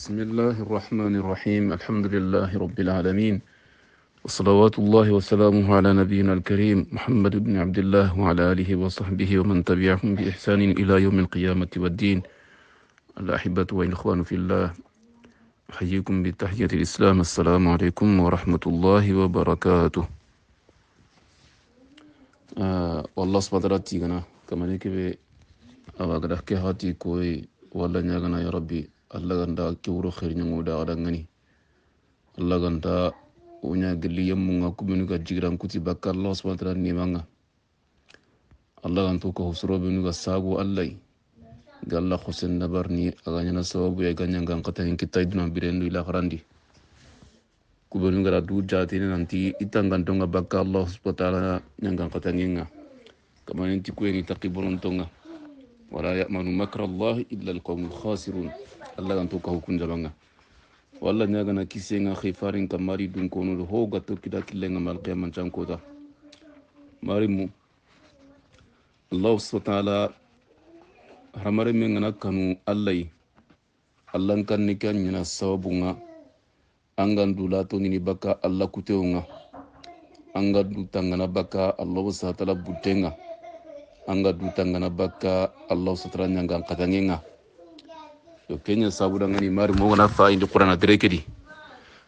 بسم الله الرحمن الرحيم الحمد لله رب العالمين وصلوات الله وسلامه على نبينا الكريم محمد بن عبد الله وعلى آله وصحبه ومن تبعهم بإحسان إلى يوم القيامة والدين الأحبة والإخوان في الله أحييكم بتحية الإسلام السلام عليكم ورحمة الله وبركاته والله سبحانه وتعالى كما نكبي أبقى لحكي هاتي كوي والله يا ربي allah ganta kewuro xirñango daxada ngani allah ganta woña nga yemmunga binu ga jigiran kuti bakar allah wa taala nimanga allah ganto husro binu ga allay galla ga nabarni agañana sababu ya gañangan xatanin kita duna nambirendo ila xarandi kubenu gara du jatine nanti itangantonga bakka allah wa taala ñangan xatangenga kamaninti kueni taqi bolontonga ولا يأمن مكر الله إلا القوم الخاسرون الله أن توكه كن جبانا والله نيغانا كيسينا خيفارين كماري دون كونو هو غتو كدا كلينا مال قيام جان كودا ماري مو الله سبحانه وتعالى رمري من غنا كانو اللي الله كان نيكان نينا سوابونا أنغان دولا توني بكا الله كتوونا أنغان دولا تنغانا بكا الله سبحانه وتعالى بوتينا anga ngana bakka allah sutaranya nga nkatangenga to kenya sabudangani mari fa indi qurana di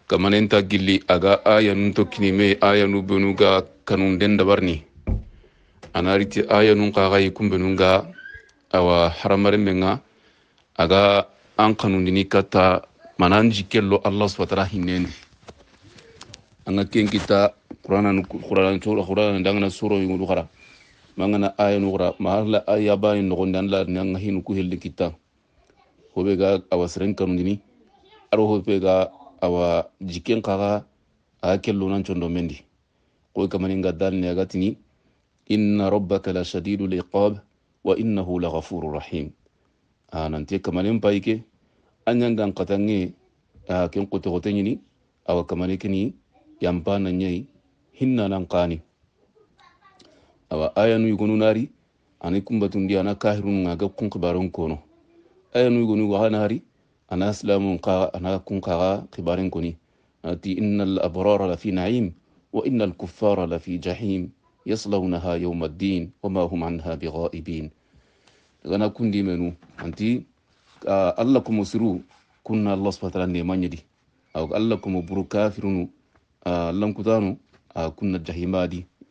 kamanenta gilli aga aya nun me aya nu benu ga kanun den dabarni anariti aya nun kagayi bunu ga awa haramare menga aga an kanundini kata kata manan jikello allah subhanahu hinnendi anga ken kita qur'ana qur'ana qur'ana dangana suro yungu kara mangana aya nugra maharla aya bani nogonde an laar nanga hinu ku helde kitta hoɓe ga awa seren kanudini aro hoɓe ga awa jiken kaga aga kello nan mendi koy kamaninga dalni agatini inna rabbaka la shadidu liqab wa innahu la ghafuru rahim anante kamanin payike anyangan katange ken kote kote awa kamane kini yampana nyai hinna nan kani awa ayanu yugonu nari ani kumbatunɗi ana kahirun ga gab kun kibaron kono ayanu yugonu waha nari ana aslamu ka ana kun kaga kibarin koni ati inna al-abrara lafi na'im wa inna al-kuffara lafi jahim yaslawnaha yawma ad-din wa ma hum anha bighaibin daga kundi menu anti Allah kuma siru kunna Allah subhanahu wa ta'ala ne manyadi Allah kuma buru kafirunu kutanu kunna jahimadi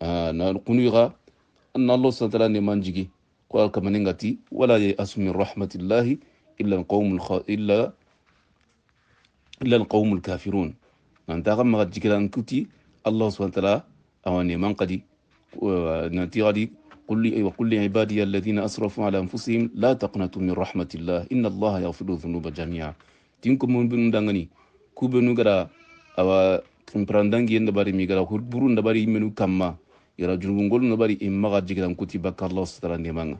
na kunuiga anna allah subhanahu wa ta'ala ne manjigi ko alkamanin gati wala ya asu min rahmatillahi illa alqawmul illa illa alqawmul kafirun nan ta gamma jikiran kuti allah subhanahu wa ta'ala awani man qadi nanti gadi قل لي وقل لعبادي الذين اسرفوا على انفسهم لا تقنطوا من رحمه الله ان الله يغفر الذنوب جميعا تينكم من بن دانغني كوبنو غرا اوا كمبراندانغي ندباري ميغرا هربورو ندباري منو كما yara junubungol no bari immaga jigiran kuti bakallah sutara nemanga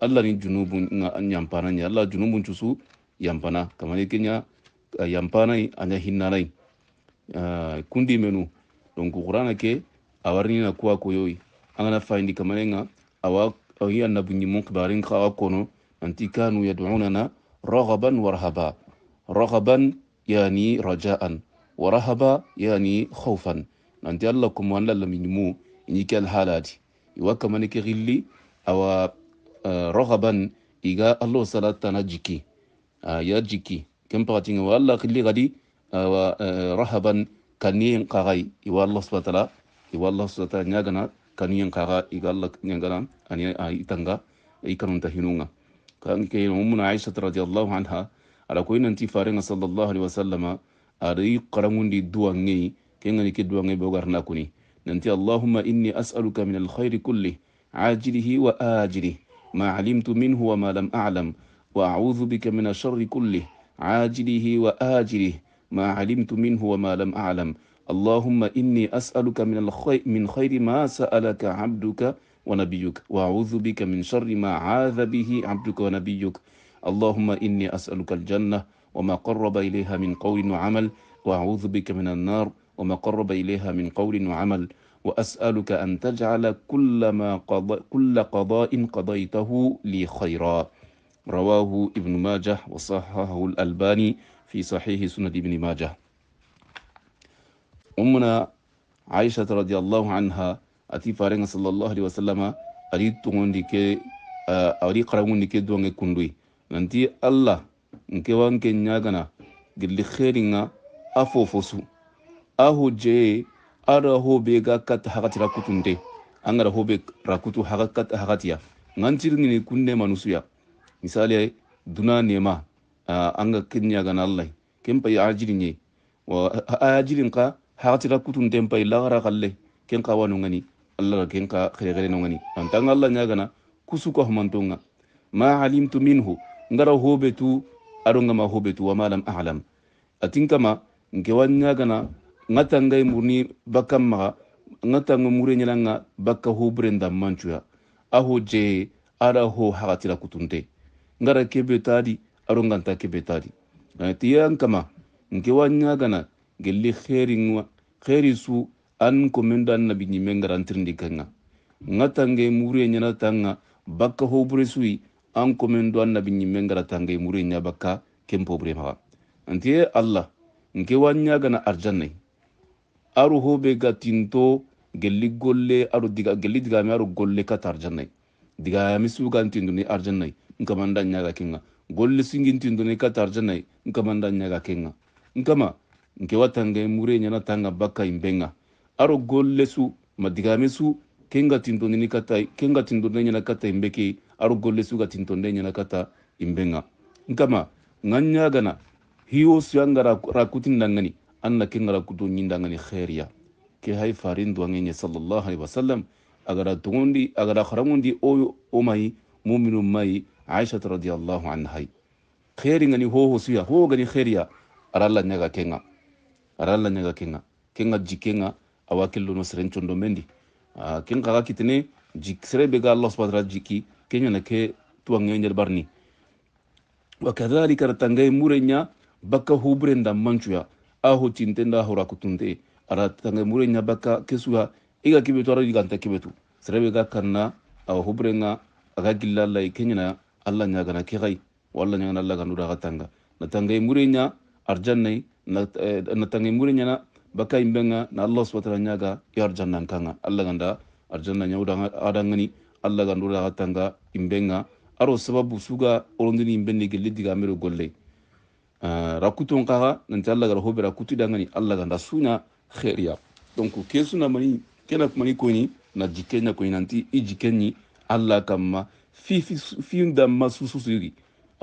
allah ni junubun nyampana nya allah junubun cusu yampana kamani kenya eh, yampana anya hinnanai eh, kundi menu donc qur'ana ke awarni na kuwa koyoi angana faindi kamane awa awi annabu nyimon kibarin ka awa kono anti kanu yad'unana raghaban wa raghaban yani raja'an wa yani khawfan nanti allah kuma allah laminyimu inike alhalati iwakamanike xilli awa roxaban iga allo salatana jikki ya jikki ken paxatinga wa alla xilli xadi awa rahaban kaniyen xaxay iwa allah subana taala iwa allah subana taala ñagana kaniyen xaxa iga allah ñagana ani a itanga i kanunta hinunga kanke ummuna aishat radiallahu anha ala koy nanti farenga sallallahu alaihi wasallama aɗa i xarangundi kengani ke duwange bogarna kuni ننتي اللهم إني أسألك من الخير كله عاجله وآجله ما علمت منه وما لم أعلم وأعوذ بك من الشر كله عاجله وآجله ما علمت منه وما لم أعلم اللهم إني أسألك من الخير من خير ما سألك عبدك ونبيك وأعوذ بك من شر ما عاذ به عبدك ونبيك اللهم إني أسألك الجنة وما قرب إليها من قول وعمل وأعوذ بك من النار وما قرب إليها من قول وعمل وأسألك أن تجعل كل, ما قضاء كل قضاء قضيته لي خيرا رواه ابن ماجه وصححه الألباني في صحيح سنة ابن ماجه أمنا عائشة رضي الله عنها أتي فارنة صلى الله عليه وسلم أريد تغنيك آه، أريد قرأونيك دوانك كندوي ننتي الله نكوانك نياغنا قل أفو فسو ahu je ara hobe ga kat hakati rakutunde angara hobe rakutu hakakat hakatiya ngantil ngini kunne manusuya misali duna nema anga kinya ga Allah kempa ya ajirin ye wa ajirin ka hakati rakutun tempa illa gara kalle ken ka wanu ngani Allah ken ka khere khere no ngani antang Allah nya gana kusuko humantonga ma alimtu minhu ngara hobe tu aronga ma hobe tu wa ma lam a'lam atin kama ngewanya gana nga tanga murni baka maga nga tanga mure nyala nga baka ho brenda manchuya aho je ara ho hagatira kutunde ngara kebe tadi aro nganta kebe tadi tiyan kama nke wa nyagana gelli kheri ngwa kheri su an komendo nabi nyime ngara ntirndi kanga nga tanga mure nyala tanga baka ho bure an komendo an nabi nyime ngara tanga mure nya baka kempo bre ntiye allah nke wa nyagana arjannai aro hoɓe ga tinto gelli golle aɗo diga gelli digami aɗo golle kata arjannay digayami sugan tinduni arjannay nkamanda ñaga kenga golle singin tinduni kata arjannay nkamanda ñaga kenga nkama nke watanga e mure ñana tanga bakka imbenga e aɗo golle su ma digami su kenga tindonini kata kenga tindonde ñana kata imbeke aɗo golle suga tintonde ñana kata imbenga e nkama nga ñagana hiyo suyanga rakutindangani anna ke ngara kutu ñindangani heriya ke hay farin duwangeñe sallllahu alaihi wasallam agara tugundi agara haramundi o o muminu mayi aishata radiallahu anhay heri ngani hoho suya hoho gani heriya ara alla kenga ara alla kenga kenga jikkenga awa kellono seren condo mendi ah, ken kaga kitene jik sere be ga allah subhanahu wa ta'ala jiki kenyana ke tuwangeñel barni wa kadhalika ratangay murenya bakka huburenda mancuya aho cintenda hora kutunde ara tange nyabaka kesuha iga kibetu ara iganta kibetu serebe ga kanna awa hubrenga aga gilla allah kenyana allah nyagana kegai walla nyagana allah ganura ga tanga na tange mure nya arjannai na eh, tange nya na baka imbenga na allah subhanahu wa ta'ala nyaga ya kanga allah ganda arjanna nyauda adangani allah ganura ga tanga imbenga aro sababu suga orondini imbenne gelli diga mero golle Ah, rakuton kaga nanti allah gara hobe rakutu dangani allah ganda suna kheriya donc ke suna mani kena ni koni na na koni nanti i ni allah ma fi fi su yi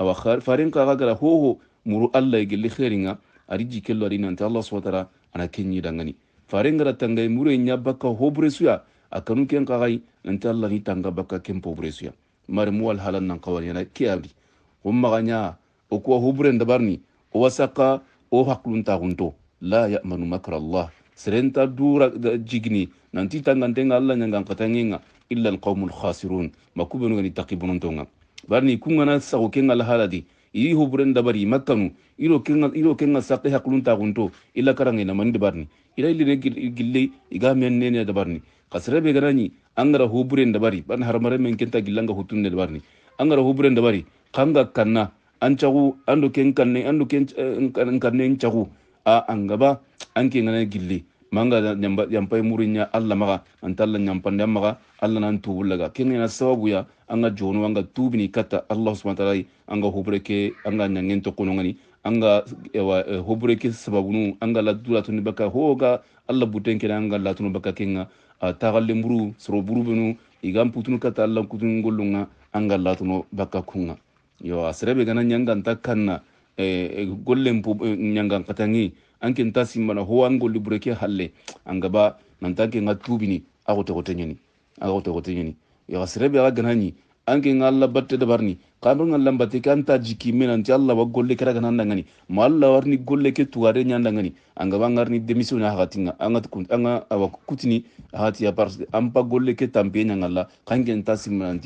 awa farin kaha gara hoho muru allah nga e a kheringa ari lori na ta allah subhanahu wa ana kenyi dangani farin gara tangai muru e nya baka hobre suya akanu ken na ta allah ni tanga baka ken pobre suya mari muwal halan nan kawani na kiyabi umma ganya okuwa hubren dabarni وسق o haklunta gunto la ya'manu makra allah serenta dura jigni nanti tangantenga allah nyangankatangenga illa alqawmu alkhasirun makubenu gani takibunontonga barni kungana sago kenga lahaladi iri hoburen dabari makkanu iro kenga iro kenga saqi haklunta gunto illa karange na mandi barni ila iline gille iga menne dabarni kasrebe ganani angara hoburen dabari ban harmare men kenta gillanga hutunne dabarni angara hoburen dabari kanga kanna an cagu an do ken an do ken eh, kanne cagu a an gaba an ke ngana gilli manga yampay murinya alla maga antalla nyampande maga alla nan tubu laga ken sababu ya anga jonu anga tubini kata allah subhanahu wa ta'ala anga hubreke anga nyangen to kono ngani anga ewa eh, hubreke sababu nu anga la dula to ni baka hoga alla buten ken anga la to baka kenga tagalle muru soro buru benu igam putunu kata alla kutun golunga anga la to baka kunga yo asrebe gana nyangan takkanna e eh, eh, gollen eh, nyangan katangi anken ta simmana ho an golli bureke halle an gaba nanta tubini agote gote nyani agote gote nyani yo asrebe ga gana ni anken Allah batte da barni kanun Allah batte kan ta jiki min anti Allah wa golle kara gana nan ma Allah warni golle ke tuare nyan nan ngani an ngarni demisu na hagatinga an gat kun an awa kutini ya par an golle ke tampe nyan Allah kangen ta simmana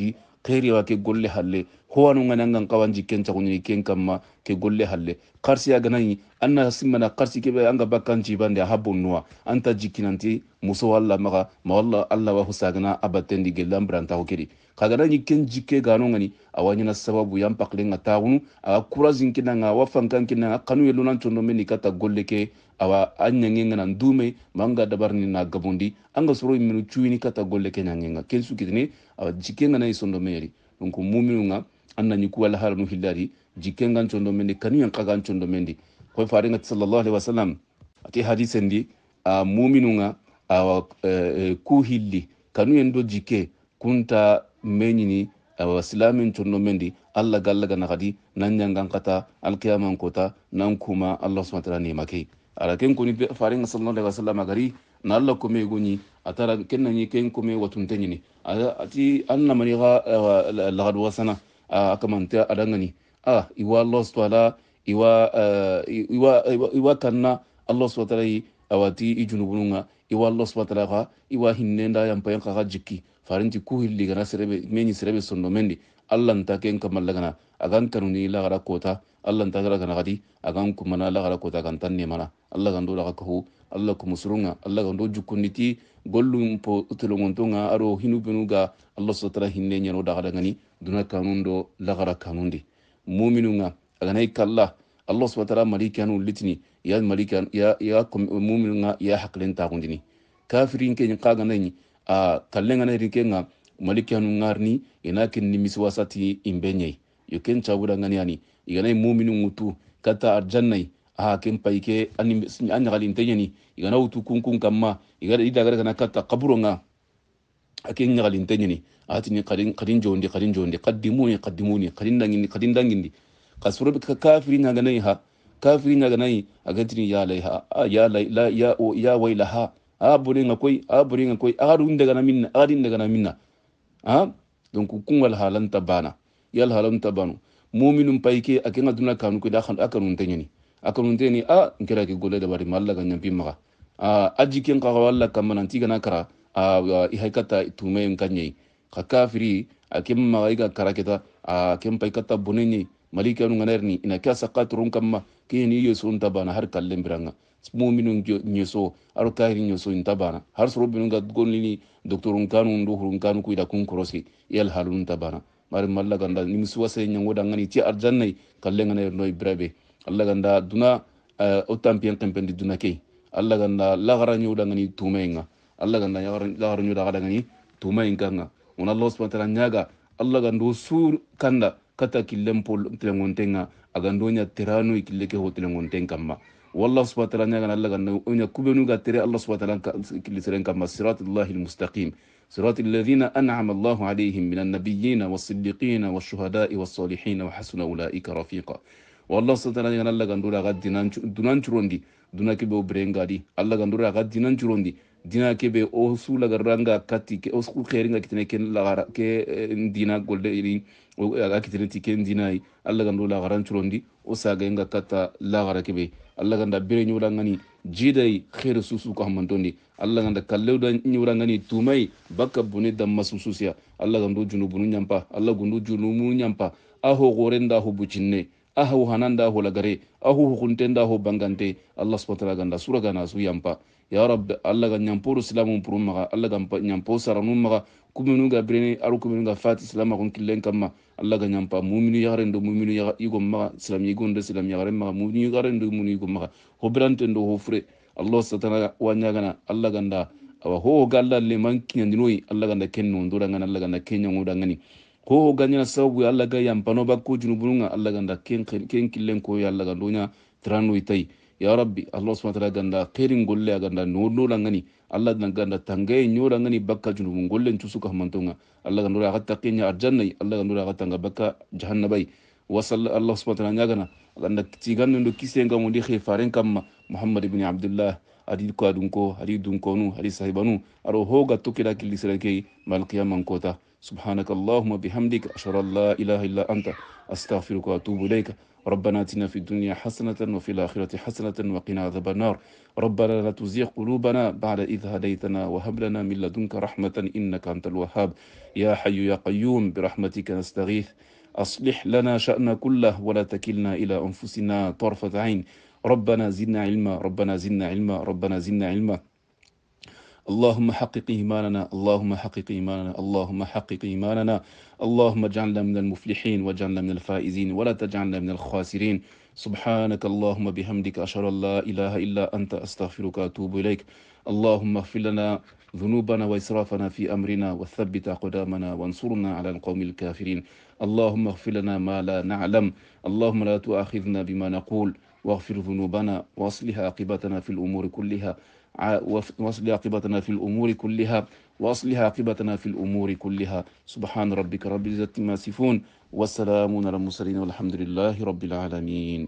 keriwa ke gulle halle howanu ganangan kawan ta kunyi ken kamma ke gulle halle karsi a ganani anna simmana karsi keɓe anga bakkan cibande a habun nuwa anta jikkinanti muso walla maga ma walla allah wa husagana di gellan birantaho keɗi kaganayi ken jike gano gani na sababu yan paklenga taxunu a couragin kinanga awa fankan kinanga kanu yelunan tondo meni kata gulle ke awa anyenge ngana ndume manga dabar ni na gabundi anga soro iminu chuini kata gole kenya ngenga kensu kitini awa jikenga na isondo meri nungu mumi nunga anna nyikuwa lahara nuhilari jikenga nchondo mendi kanu yang kaga nchondo mendi kwa faringa sallallahu alaihi wasallam ati hadise ndi a muminu nga awa e, e ku hilli kanu yendo jike kunta menyi ni awa silami nchondo mendi alla galaga na kadi nanyanga nkata alkiyama nkota nankuma allah subhanahu wa ta'ala ni makai ala ken kuni faringa sallallahu alaihi wasallam gari na alla kome guni atara ken nani ken kome watun tenyini ati anna mani ga eh, lagad wasana akamanta adangani ah iwa allah subhanahu eh, iwa iwa iwa kanna allah subhanahu awati ijunubununga iwa allah subhanahu ga iwa hinnenda yampayan ka jikki farinti ku hilli gana serebe meni serebe sondo mendi allah nta ken kamallagana agan kanuni lagara kota allah ta gara kanagadi agan kumana la kota kan tanne mana allah kan daga kahu allah kumusurunga allah kan do gollum po utulongontonga aro hinu benuga allah sotara hinne nyano daga dangani duna kanun do kanundi mu'minunga aganai kalla allah subhanahu malikanu litini ya malikan ya ya mu'minunga ya haqlin taqundini kafirin ke nyin kaga a kallenga na rinkenga malikanu ngarni ina kin nimiswasati imbenyei yo ken cabura ngani yani iganai muminin wutu kata arjannai a ken paike an ñagalinte i igana wutu kunkun kamma idagara kana kata kaburo nga aken a hati ni kadin jondi kadin jondi kaddimuni ni kadin ni kadin dangindi kasorobe kafiri ñaganai ha kafiri gati ni ya ha a borenga koy a koi a koy ahaɗu ndagana minna ahaɗi na minna a donc kungal halanta bana yal halam ta banu mu'minun paike akin aduna kanu ko da kan akan tanyani akan tanyani a nkira ke gole da bari mallaka nyam bi maka a ajikin ka walla nan tiga na kara a i haikata tumayen kanye ka kafiri akin ma ga karaketa a kin paikata bunenye malika nu nganer ni ina kya kam ma ke ni yeso unta bana har kallin biranga mu'minun nyeso aro kahiri nyeso unta bana har suru binu ga gonlini doktorun kanu ndu hurun kanu ku ida kun krosi yal halun tabana mari malla ganda ni nimi suwase ñangoda ngani ti arjannay kalle ngana yerno ibrabe alla ganda duna o tampiyen kempendi duna ke alla ganda la lagara da ngani tumenga alla ganda ya la lagara da gada ngani tumenga nga wona allah subhana taala ñaga allah gando su kanda kata killen pol tilengontenga agando ña teranoy kille ke ho tilengonten kamma والله سبحانه وتعالى نعلم لك أنه أن يكون نقاتل الله سبحانه وتعالى كل سرين كما صراط الله المستقيم صراط الذين أنعم الله عليهم من النبيين والصديقين والشهداء والصالحين وحسن أولئك رفيقا والله ستنا ينال لغندورا غد دنانچروندي دنا كبه دي الله غندورا غد دنانچروندي dina kebe o su lagarranga kati كاتي كي su khairinga kitene ken lagara ke dina golde iri o أو kitene ti ken dinai alla gandu lagaran churondi o saga inga kata lagara kebe allah ganda bire ñuwɗa gani jiiday heere susuko hammantondi allah ganda kallewɗa ñuwɗa gani tumai baka bone damma sususiya allah ganda junu nu nyampa allah gundu junu nu nyampa aho gorenda nda ho bucinne a hananda ho lagare a hu hukunte nda ho bangante allah wa taala ganda sura gana su yampa ya rab allah ga ñamporo silamu purumaga allah ganda nyampo saranu maga kumenu ga ni aru kumenu ga fati silama kon killen kamma alla ga ñampa muminu yagarendo muminu yigo maga silami yigonde silami yagaren maga muminu yagarendo muminu yigo maga hoberantendo ho fure allah satana wañagana alla ganda awa hoho ga alla leman kiñandinoyi alla ganda kennondorangani alla ganda keñangodangani hoho gañana sababu alla ga yampano bakko junubununga alla ganda ken killen koyo alla gandoña tiranoyi tayi ya rabbi allah subhanahu wa ta'ala ganda khairin golle a ganda no no langani allah dan ganda tangaye nyo langani bakka junubun gollen cusu ka hamantonga allah ganda ra hatta kenya arjannai allah ganda ra hatta ga bakka jahannabai wasal allah subhanahu wa ta'ala nyagana ganda tiganno do kisenga mo di khifaren kamma muhammad ibn abdullah adi ko adun ko adi dun ko nu adi sahibanu aro hoga tokira kilisira kei mal qiyamam kota subhanakallahumma bihamdika ashhadu an la ilaha illa anta astaghfiruka wa atubu ilayka ربنا اتنا في الدنيا حسنة وفي الآخرة حسنة وقنا عذاب النار ربنا لا تزيغ قلوبنا بعد إذ هديتنا وهب لنا من لدنك رحمة إنك أنت الوهاب يا حي يا قيوم برحمتك نستغيث أصلح لنا شأن كله ولا تكلنا إلى أنفسنا طرفة عين ربنا زدنا علما ربنا زدنا علما ربنا زدنا علما اللهم حقق إيماننا اللهم حقق إيماننا اللهم حقق إيماننا اللهم اجعلنا من المفلحين واجعلنا من الفائزين ولا تجعلنا من الخاسرين سبحانك اللهم بحمدك أشهد أن لا إله إلا أنت أستغفرك وأتوب إليك اللهم اغفر لنا ذنوبنا وإسرافنا في أمرنا وثبت قدامنا وانصرنا على القوم الكافرين اللهم اغفر لنا ما لا نعلم اللهم لا تؤاخذنا بما نقول واغفر ذنوبنا واصلح عاقبتنا في الأمور كلها واصل عاقبتنا في الأمور كلها وأصلح عاقبتنا في الأمور كلها سبحان ربك رب العزة عما يصفون والسلام على المرسلين والحمد لله رب العالمين